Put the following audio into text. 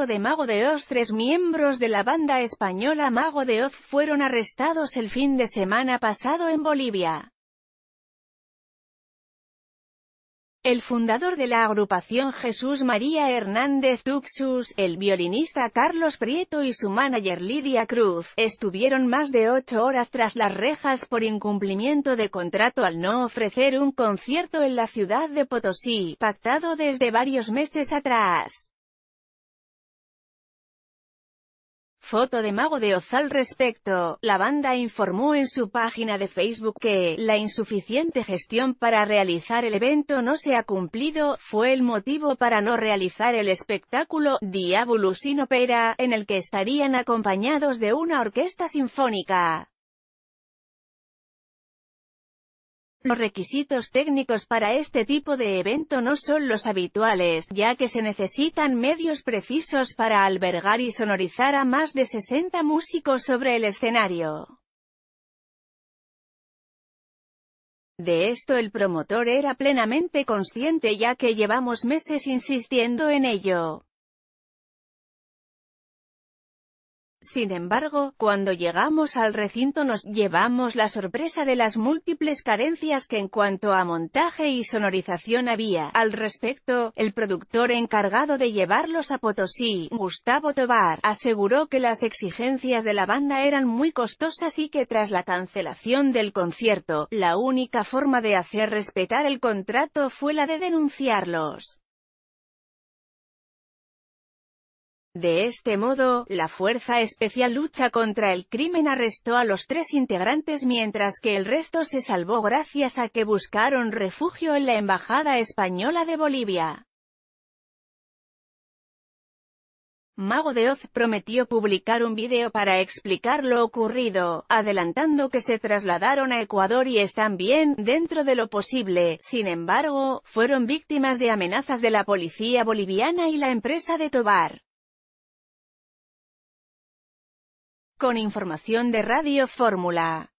de Mago de Oz Tres miembros de la banda española Mago de Oz fueron arrestados el fin de semana pasado en Bolivia. El fundador de la agrupación Jesús María Hernández Tuxus, el violinista Carlos Prieto y su manager Lidia Cruz, estuvieron más de ocho horas tras las rejas por incumplimiento de contrato al no ofrecer un concierto en la ciudad de Potosí, pactado desde varios meses atrás. foto de Mago de Oz al respecto, la banda informó en su página de Facebook que, la insuficiente gestión para realizar el evento no se ha cumplido, fue el motivo para no realizar el espectáculo, Diabolus in Opera, en el que estarían acompañados de una orquesta sinfónica. Los requisitos técnicos para este tipo de evento no son los habituales, ya que se necesitan medios precisos para albergar y sonorizar a más de 60 músicos sobre el escenario. De esto el promotor era plenamente consciente ya que llevamos meses insistiendo en ello. Sin embargo, cuando llegamos al recinto nos llevamos la sorpresa de las múltiples carencias que en cuanto a montaje y sonorización había. Al respecto, el productor encargado de llevarlos a Potosí, Gustavo Tobar, aseguró que las exigencias de la banda eran muy costosas y que tras la cancelación del concierto, la única forma de hacer respetar el contrato fue la de denunciarlos. De este modo, la Fuerza Especial Lucha contra el Crimen arrestó a los tres integrantes mientras que el resto se salvó gracias a que buscaron refugio en la Embajada Española de Bolivia. Mago de Oz prometió publicar un video para explicar lo ocurrido, adelantando que se trasladaron a Ecuador y están bien, dentro de lo posible, sin embargo, fueron víctimas de amenazas de la policía boliviana y la empresa de Tobar. con información de Radio Fórmula.